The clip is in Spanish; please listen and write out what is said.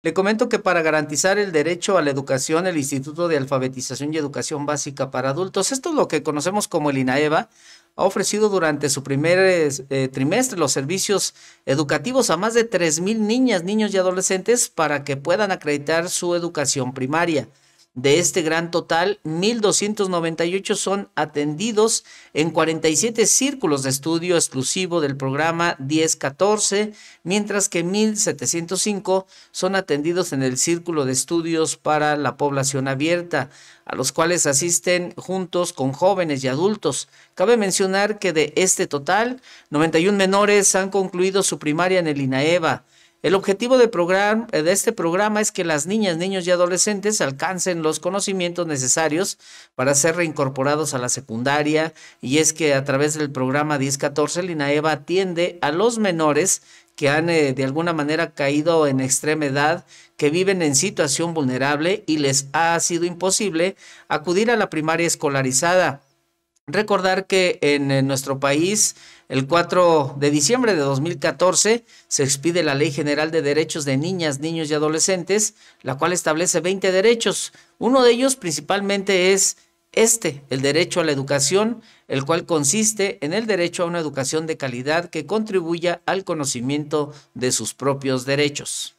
Le comento que para garantizar el derecho a la educación, el Instituto de Alfabetización y Educación Básica para Adultos, esto es lo que conocemos como el INAEVA, ha ofrecido durante su primer eh, trimestre los servicios educativos a más de 3.000 niñas, niños y adolescentes para que puedan acreditar su educación primaria. De este gran total, 1.298 son atendidos en 47 círculos de estudio exclusivo del programa 1014, mientras que 1.705 son atendidos en el círculo de estudios para la población abierta, a los cuales asisten juntos con jóvenes y adultos. Cabe mencionar que de este total, 91 menores han concluido su primaria en el INAEVA. El objetivo de, este programa es que las niñas, niños y adolescentes alcancen los conocimientos necesarios para ser reincorporados a la secundaria y es que a través del programa 1014 Eva atiende a los menores que han eh, de alguna manera caído en extrema edad, que viven en situación vulnerable y les ha sido imposible acudir a la primaria escolarizada. Recordar que en eh, nuestro país el 4 de diciembre de 2014 se expide la Ley General de Derechos de Niñas, Niños y Adolescentes, la cual establece 20 derechos. Uno de ellos principalmente es este, el derecho a la educación, el cual consiste en el derecho a una educación de calidad que contribuya al conocimiento de sus propios derechos.